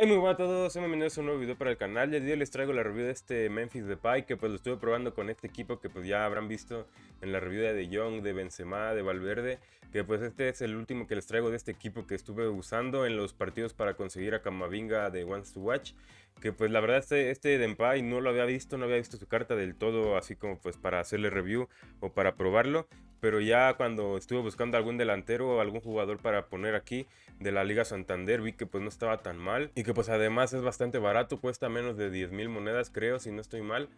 Hey, muy buenas a todos, bienvenidos a un nuevo video para el canal. El día les traigo la review de este Memphis Depay que pues lo estuve probando con este equipo que pues ya habrán visto en la review de Young, de Benzema, de Valverde, que pues este es el último que les traigo de este equipo que estuve usando en los partidos para conseguir a Camavinga de Once to Watch que pues la verdad este, este no lo había visto, no había visto su carta del todo, así como pues para hacerle review o para probarlo, pero ya cuando estuve buscando algún delantero o algún jugador para poner aquí de la Liga Santander, vi que pues no estaba tan mal y que pues además es bastante barato, cuesta menos de 10.000 mil monedas creo, si no estoy mal.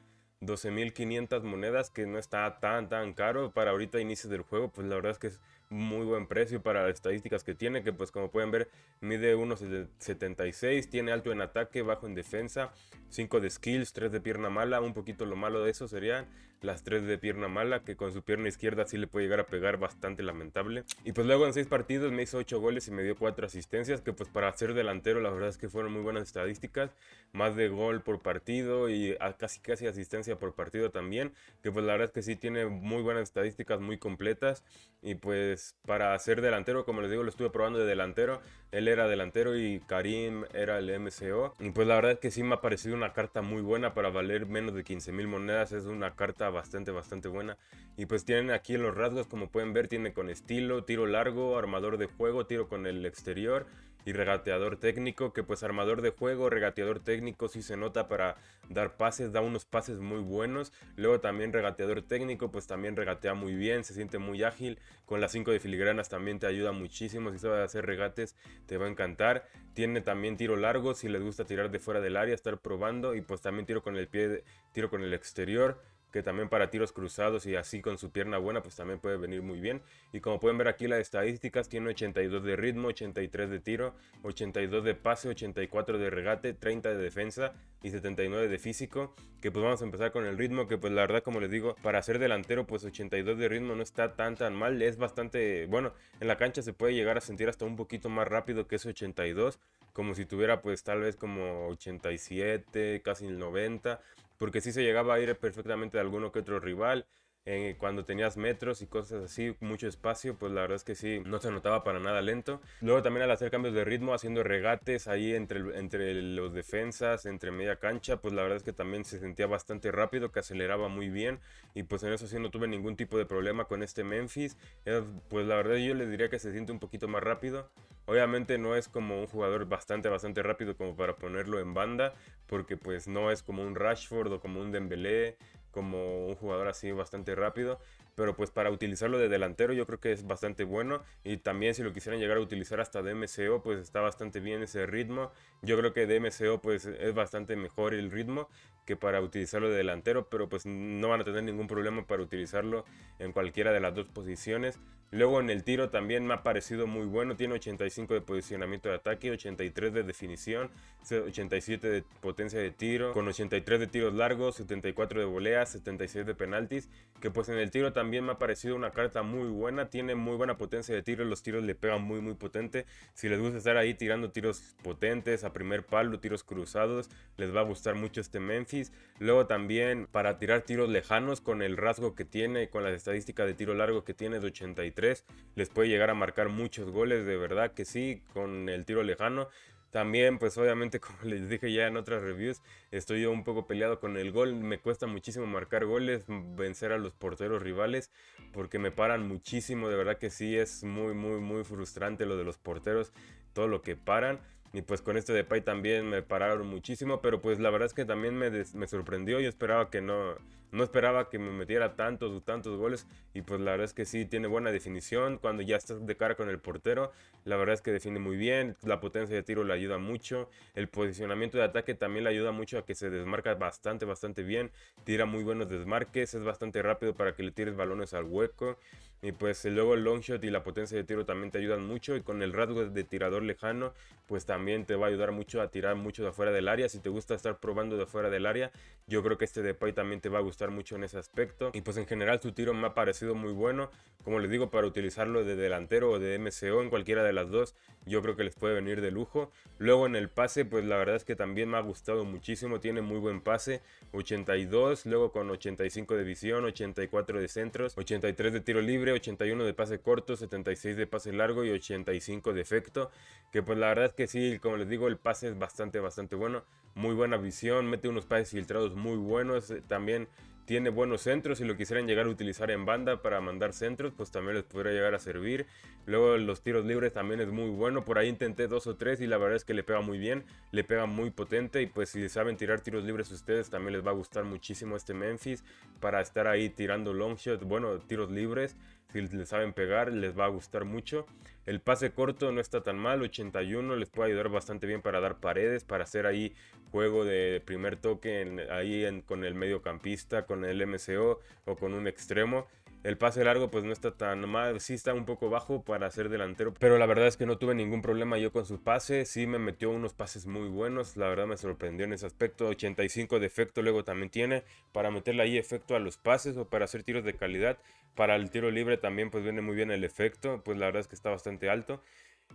12.500 monedas, que no está tan, tan caro para ahorita inicio del juego, pues la verdad es que es muy buen precio para las estadísticas que tiene, que pues como pueden ver mide 1.76, tiene alto en ataque, bajo en defensa, 5 de skills, 3 de pierna mala, un poquito lo malo de eso serían las tres de pierna mala, que con su pierna izquierda sí le puede llegar a pegar bastante lamentable. Y pues luego en seis partidos me hizo ocho goles y me dio cuatro asistencias, que pues para ser delantero la verdad es que fueron muy buenas estadísticas, más de gol por partido y ah, casi casi asistencia por partido también, que pues la verdad es que sí tiene muy buenas estadísticas, muy completas. Y pues para ser delantero, como les digo, lo estuve probando de delantero, él era delantero y Karim era el MCO. Y pues la verdad es que sí me ha parecido una carta muy buena para valer menos de 15 mil monedas, es una carta bastante, bastante buena. Y pues tienen aquí los rasgos, como pueden ver, tiene con estilo, tiro largo, armador de juego, tiro con el exterior y regateador técnico, que pues armador de juego, regateador técnico si se nota para dar pases, da unos pases muy buenos. Luego también regateador técnico, pues también regatea muy bien, se siente muy ágil. Con las 5 de filigranas también te ayuda muchísimo, si a hacer regates te va a encantar. Tiene también tiro largo, si les gusta tirar de fuera del área, estar probando y pues también tiro con el pie, tiro con el exterior que también para tiros cruzados y así con su pierna buena, pues también puede venir muy bien. Y como pueden ver aquí las estadísticas, tiene 82 de ritmo, 83 de tiro, 82 de pase, 84 de regate, 30 de defensa y 79 de físico. Que pues vamos a empezar con el ritmo, que pues la verdad como les digo, para ser delantero pues 82 de ritmo no está tan tan mal, es bastante bueno, en la cancha se puede llegar a sentir hasta un poquito más rápido que ese 82 como si tuviera pues tal vez como 87, casi el 90 porque si se llegaba a ir perfectamente de alguno que otro rival eh, cuando tenías metros y cosas así, mucho espacio, pues la verdad es que sí, no se notaba para nada lento. Luego también al hacer cambios de ritmo, haciendo regates ahí entre, entre los defensas, entre media cancha, pues la verdad es que también se sentía bastante rápido, que aceleraba muy bien y pues en eso sí no tuve ningún tipo de problema con este Memphis. Eh, pues la verdad yo le diría que se siente un poquito más rápido. Obviamente no es como un jugador bastante, bastante rápido como para ponerlo en banda, porque pues no es como un Rashford o como un Dembélé, como un jugador así bastante rápido pero pues para utilizarlo de delantero yo creo que es bastante bueno y también si lo quisieran llegar a utilizar hasta de MCO pues está bastante bien ese ritmo. Yo creo que de MCO pues es bastante mejor el ritmo que para utilizarlo de delantero, pero pues no van a tener ningún problema para utilizarlo en cualquiera de las dos posiciones. Luego en el tiro también me ha parecido muy bueno, tiene 85 de posicionamiento de ataque, 83 de definición, 87 de potencia de tiro, con 83 de tiros largos, 74 de voleas, 76 de penaltis, que pues en el tiro también también me ha parecido una carta muy buena. Tiene muy buena potencia de tiro. Los tiros le pegan muy, muy potente. Si les gusta estar ahí tirando tiros potentes a primer palo, tiros cruzados, les va a gustar mucho este Memphis. Luego también para tirar tiros lejanos con el rasgo que tiene, con las estadísticas de tiro largo que tiene de 83, les puede llegar a marcar muchos goles. De verdad que sí, con el tiro lejano. También, pues obviamente, como les dije ya en otras reviews, estoy un poco peleado con el gol. Me cuesta muchísimo marcar goles, mm, vencer a los porteros rivales, porque me paran muchísimo. De verdad que sí, es muy, muy, muy frustrante lo de los porteros, todo lo que paran. Y pues con este Depay también me pararon muchísimo, pero pues la verdad es que también me, sorprendió. Yo esperaba que no, no esperaba que me metiera tantos o tantos goles. Y pues la verdad es que sí, tiene buena definición. Cuando ya estás de cara con el portero, la verdad es que define muy bien. La potencia de tiro le ayuda mucho. El posicionamiento de ataque también le ayuda mucho a que se desmarca bastante, bastante bien. Tira muy buenos desmarques, es bastante rápido para que le tires balones al hueco. Y pues luego el long shot y la potencia de tiro también te ayudan mucho. Y con el rasgo de tirador lejano, pues también te va a ayudar mucho a tirar mucho de afuera del área. Si te gusta estar probando de afuera del área, yo creo que este Depay también te va a gustar mucho en ese aspecto. Y pues en general su tiro me ha parecido muy bueno. Como les digo, para utilizarlo de delantero o de MCO en cualquiera de las dos, yo creo que les puede venir de lujo. Luego en el pase, pues la verdad es que también me ha gustado muchísimo. Tiene muy buen pase. 82, luego con 85 de visión, 84 de centros, 83 de tiro libre, 81 de pase corto, 76 de pase largo y 85 de efecto. Que pues la verdad es que sí, como les digo, el pase es bastante, bastante bueno muy buena visión, mete unos pases filtrados muy buenos, eh, también tiene buenos centros, si lo quisieran llegar a utilizar en banda para mandar centros, pues también les podría llegar a servir. Luego los tiros libres también es muy bueno, por ahí intenté dos o tres y la verdad es que le pega muy bien, le pega muy potente y pues si saben tirar tiros libres ustedes también les va a gustar muchísimo este Memphis para estar ahí tirando long shots, bueno, tiros libres si les saben pegar, les va a gustar mucho. El pase corto no está tan mal, 81 les puede ayudar bastante bien para dar paredes, para hacer ahí juego de primer toque ahí con el mediocampista, con el MCO o con un extremo. El pase largo pues no está tan mal, sí está un poco bajo para ser delantero, pero la verdad es que no tuve ningún problema yo con su pase, sí me metió unos pases muy buenos, la verdad me sorprendió en ese aspecto, 85 de efecto luego también tiene para meterle ahí efecto a los pases o para hacer tiros de calidad, para el tiro libre también pues viene muy bien el efecto, pues la verdad es que está bastante alto.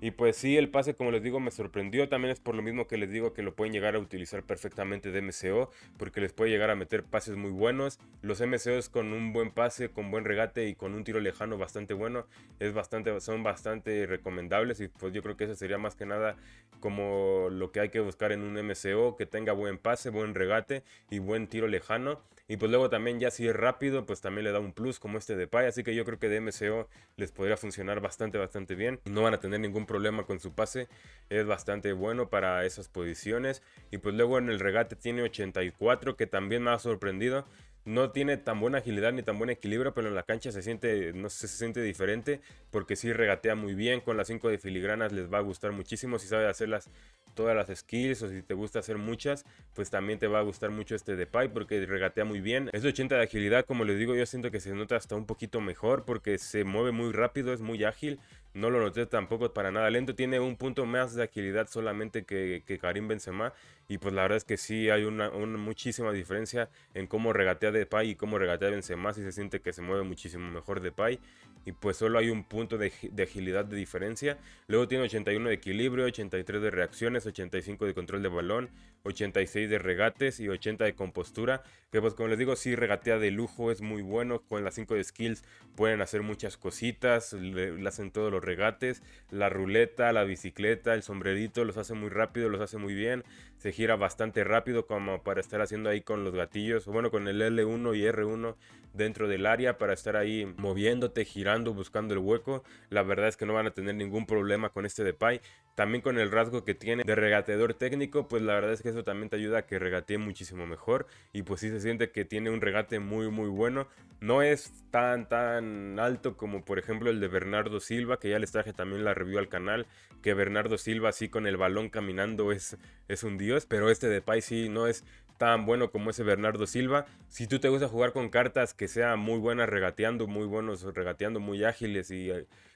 Y pues sí, el pase, como les digo, me sorprendió. También es por lo mismo que les digo que lo pueden llegar a utilizar perfectamente de MCO, porque les puede llegar a meter pases muy buenos. Los MCOs con un buen pase, con buen regate y con un tiro lejano bastante bueno, es bastante, son bastante recomendables. Y pues yo creo que eso sería más que nada como lo que hay que buscar en un MCO, que tenga buen pase, buen regate y buen tiro lejano. Y pues luego también ya si es rápido, pues también le da un plus como este de Pay. Así que yo creo que de MCO les podría funcionar bastante, bastante bien. No van a tener ningún problema con su pase. Es bastante bueno para esas posiciones. Y pues luego en el regate tiene 84, que también me ha sorprendido. No tiene tan buena agilidad ni tan buen equilibrio, pero en la cancha se siente, no se, siente diferente porque si regatea muy bien. Con las 5 de filigranas les va a gustar muchísimo si sabe hacerlas todas las skills o si te gusta hacer muchas, pues también te va a gustar mucho este de Depay porque regatea muy bien. Es 80 de agilidad, como les digo, yo siento que se nota hasta un poquito mejor porque se mueve muy rápido, es muy ágil. No lo noté tampoco para nada lento, tiene un punto más de agilidad solamente que, que Karim Benzema y pues la verdad es que sí hay una, muchísima diferencia en cómo regatea Depay y cómo regatea Benzema, si se siente que se mueve muchísimo mejor de Depay y pues solo hay un punto de agilidad de diferencia. Luego tiene 81 de equilibrio, 83 de reacciones, 85 de control de balón, 86 de regates y 80 de compostura. Que pues como les digo, si regatea de lujo, es muy bueno. Con las 5 de skills pueden hacer muchas cositas, le, hacen todos los regates. La ruleta, la bicicleta, el sombrerito, los hace muy rápido, los hace muy bien. Se gira bastante rápido como para estar haciendo ahí con los gatillos, bueno, con el L1 y R1 dentro del área para estar ahí moviéndote, girando, buscando el hueco. La verdad es que no van a tener ningún problema con este de pai, También con el rasgo que tiene de regateador técnico, pues la verdad es que eso también te ayuda a que regatee muchísimo mejor. Y pues sí se siente que tiene un regate muy, muy bueno. No es tan, tan alto como por ejemplo el de Bernardo Silva, que ya les traje también la review al canal. Que Bernardo Silva así con el balón caminando es, es un dios. Pero este de Pai no es tan bueno como ese Bernardo Silva. Si tú te gusta jugar con cartas que sean muy buenas regateando, muy buenos regateando, muy ágiles y,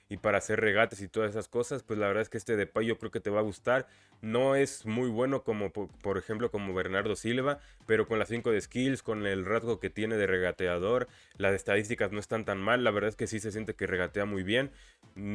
y, para hacer regates y todas esas cosas, pues la verdad es que este de yo creo que te va a gustar. No es muy bueno como por, ejemplo como Bernardo Silva, pero con las 5 de skills, con el rasgo que tiene de regateador, las estadísticas no están tan mal, la verdad es que sí se siente que regatea muy bien.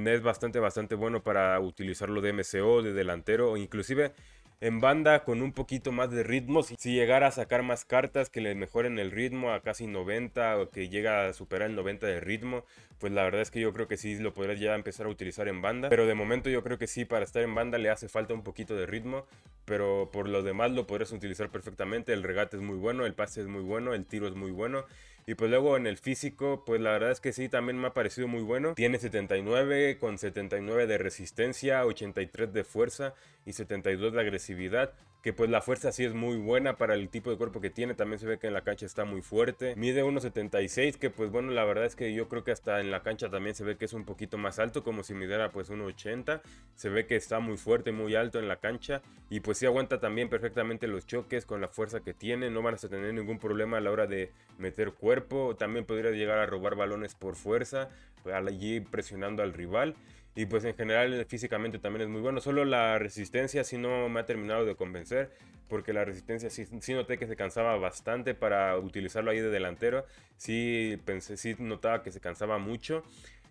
Es bastante bastante bueno para utilizarlo de MCO, de delantero o inclusive en banda con un poquito más de ritmo, si, si, llegara a sacar más cartas que le mejoren el ritmo a casi 90 o que llega a superar el 90 de ritmo, pues la verdad es que yo creo que sí lo podrías ya empezar a utilizar en banda, pero de momento yo creo que sí para estar en banda le hace falta un poquito de ritmo, pero por lo demás lo podrías utilizar perfectamente, el regate es muy bueno, el pase es muy bueno, el tiro es muy bueno y pues luego en el físico, pues la verdad es que sí, también me ha parecido muy bueno. Tiene 79 con 79 de resistencia, 83 de fuerza y 72 de agresividad que pues la fuerza sí es muy buena para el tipo de cuerpo que tiene, también se ve que en la cancha está muy fuerte, mide 1.76 que pues bueno la verdad es que yo creo que hasta en la cancha también se ve que es un poquito más alto como si midiera pues 1.80, se ve que está muy fuerte, muy alto en la cancha y pues sí aguanta también perfectamente los choques con la fuerza que tiene, no van a tener ningún problema a la hora de meter cuerpo, también podría llegar a robar balones por fuerza, allí presionando al rival y pues en general eh, físicamente también es muy bueno. Solo la resistencia si no me ha terminado de convencer. Porque la resistencia sí, noté que se cansaba bastante para utilizarlo ahí de delantero. Sí, pensé, sí notaba que se cansaba mucho.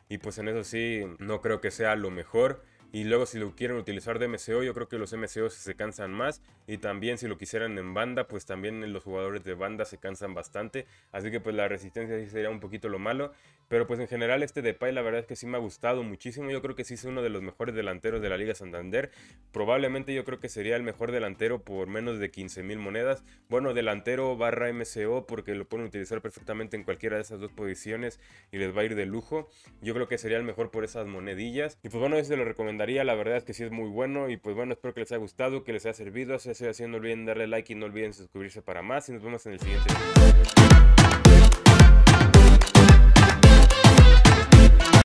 Y pues en eso sí no creo que sea lo mejor. Y luego si lo quieren utilizar de MCO, yo creo que los MCO se cansan más. Y también si lo quisieran en banda, pues también los jugadores de banda se cansan bastante. Así que pues la resistencia sí sería un poquito lo malo. Pero pues en general este Depay la verdad es que sí me ha gustado muchísimo. Yo creo que sí es uno de los mejores delanteros de la Liga Santander. Probablemente yo creo que sería el mejor delantero por menos de 15 mil monedas. Bueno, delantero barra MCO porque lo pueden utilizar perfectamente en cualquiera de esas dos posiciones y les va a ir de lujo. Yo creo que sería el mejor por esas monedillas. Y pues bueno, eso se lo recomiendo la verdad es que sí es muy bueno y pues bueno, espero que les haya gustado, que les haya servido, si se haciendo así no olviden darle like y no olviden suscribirse para más y nos vemos en el siguiente video.